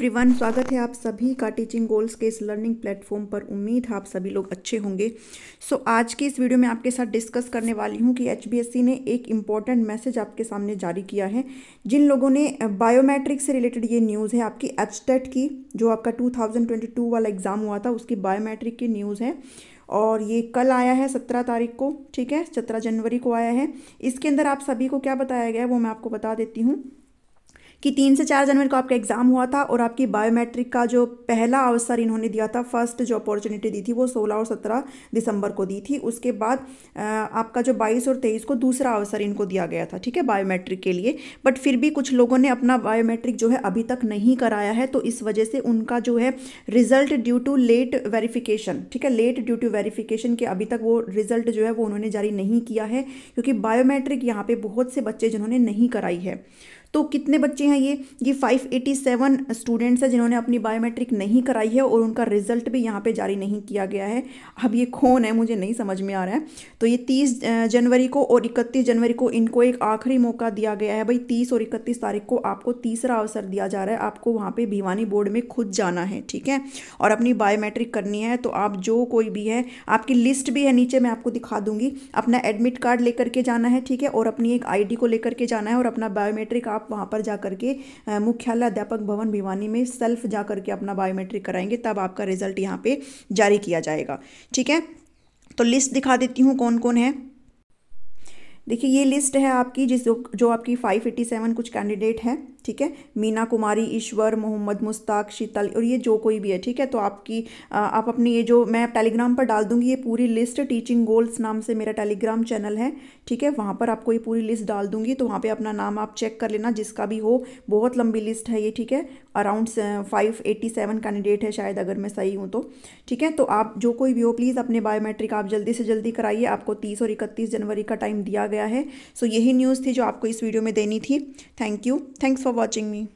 Everyone स्वागत है आप सभी का टीचिंग गोल्स के इस लर्निंग प्लेटफॉर्म पर उम्मीद है आप सभी लोग अच्छे होंगे सो so, आज की इस वीडियो में आपके साथ डिस्कस करने वाली हूँ कि एच ने एक इम्पॉर्टेंट मैसेज आपके सामने जारी किया है जिन लोगों ने बायोमेट्रिक से रिलेटेड ये न्यूज़ है आपकी एब्सटेट e की जो आपका टू वाला एग्ज़ाम हुआ था उसकी बायोमेट्रिक की न्यूज़ है और ये कल आया है सत्रह तारीख को ठीक है सत्रह जनवरी को आया है इसके अंदर आप सभी को क्या बताया गया है वो मैं आपको बता देती हूँ कि तीन से चार जनवरी को आपका एग्ज़ाम हुआ था और आपकी बायोमेट्रिक का जो पहला अवसर इन्होंने दिया था फर्स्ट जो अपॉर्चुनिटी दी थी वो सोलह और सत्रह दिसंबर को दी थी उसके बाद आपका जो बाईस और तेईस को दूसरा अवसर इनको दिया गया था ठीक है बायोमेट्रिक के लिए बट फिर भी कुछ लोगों ने अपना बायोमेट्रिक जो है अभी तक नहीं कराया है तो इस वजह से उनका जो है result due to late verification ठीक है लेट ड्यू टू वेरीफ़िकेशन के अभी तक वो रिजल्ट जो है वो उन्होंने जारी नहीं किया है क्योंकि बायोमेट्रिक यहाँ पे बहुत से बच्चे जिन्होंने नहीं कराई है तो कितने बच्चे हैं ये ये 587 स्टूडेंट्स हैं जिन्होंने अपनी बायोमेट्रिक नहीं कराई है और उनका रिजल्ट भी यहाँ पे जारी नहीं किया गया है अब ये कौन है मुझे नहीं समझ में आ रहा है तो ये तीस जनवरी को और इकतीस जनवरी को इनको एक आखिरी मौका दिया गया है भाई तीस और इकतीस तारीख को आपको तीसरा अवसर दिया जा रहा है आपको वहाँ पर भिवानी बोर्ड में खुद जाना है ठीक है और अपनी बायोमेट्रिक करनी है तो आप जो कोई भी है आपकी लिस्ट भी है नीचे मैं आपको दिखा दूंगी अपना एडमिट कार्ड लेकर के जाना है ठीक है और अपनी एक आईडी को लेकर के जाना है और अपना बायोमेट्रिक आप आप वहाँ पर जा करके मुख्यालय अध्यापक भवन भिवानी में सेल्फ जा करके के अपना बायोमेट्रिक कराएंगे तब आपका रिजल्ट यहाँ पे जारी किया जाएगा ठीक है तो लिस्ट दिखा देती हूँ कौन कौन है देखिए ये लिस्ट है आपकी जिस जो आपकी फाइव सेवन कुछ कैंडिडेट हैं ठीक है मीना कुमारी ईश्वर मोहम्मद मुस्ताक शीतल और ये जो कोई भी है ठीक है तो आपकी आप अपनी ये जो मैं टेलीग्राम पर डाल दूंगी ये पूरी लिस्ट टीचिंग गोल्स नाम से मेरा टेलीग्राम चैनल है ठीक है वहाँ पर आपको ये पूरी लिस्ट डाल दूंगी तो वहाँ पर अपना नाम आप चेक कर लेना जिसका भी हो बहुत लंबी लिस्ट है ये ठीक है around five eighty seven candidate है शायद अगर मैं सही हूँ तो ठीक है तो आप जो कोई भी हो प्लीज़ अपने बायोमेट्रिक आप जल्दी से जल्दी कराइए आपको तीस और इकतीस जनवरी का टाइम दिया गया है सो यही न्यूज़ थी जो आपको इस वीडियो में देनी थी thank you thanks for for watching me.